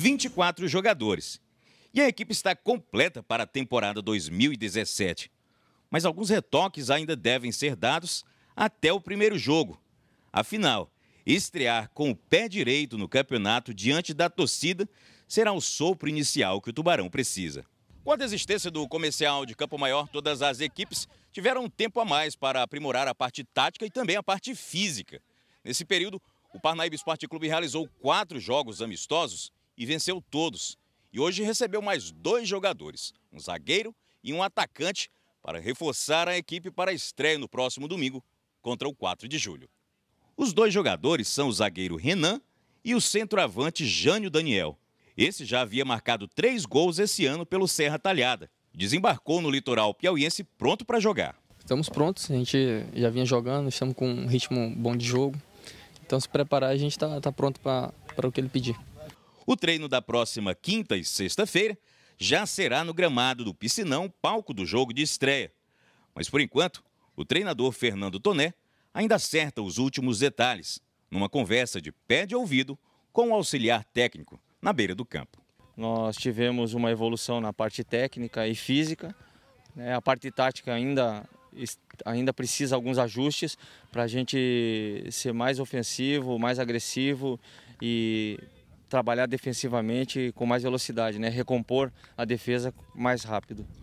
24 jogadores. E a equipe está completa para a temporada 2017. Mas alguns retoques ainda devem ser dados até o primeiro jogo. Afinal, estrear com o pé direito no campeonato diante da torcida será o sopro inicial que o Tubarão precisa. Com a desistência do comercial de Campo Maior, todas as equipes tiveram um tempo a mais para aprimorar a parte tática e também a parte física. Nesse período, o Parnaíba Esporte Clube realizou quatro jogos amistosos e venceu todos. E hoje recebeu mais dois jogadores, um zagueiro e um atacante, para reforçar a equipe para a estreia no próximo domingo contra o 4 de julho. Os dois jogadores são o zagueiro Renan e o centroavante Jânio Daniel. Esse já havia marcado três gols esse ano pelo Serra Talhada. Desembarcou no litoral piauiense pronto para jogar. Estamos prontos, a gente já vinha jogando, estamos com um ritmo bom de jogo. Então, se preparar, a gente está tá pronto para o que ele pedir. O treino da próxima quinta e sexta-feira já será no gramado do Piscinão, palco do jogo de estreia. Mas por enquanto, o treinador Fernando Toné ainda acerta os últimos detalhes numa conversa de pé de ouvido com o auxiliar técnico na beira do campo. Nós tivemos uma evolução na parte técnica e física. Né? A parte tática ainda, ainda precisa alguns ajustes para a gente ser mais ofensivo, mais agressivo e trabalhar defensivamente com mais velocidade, né? recompor a defesa mais rápido.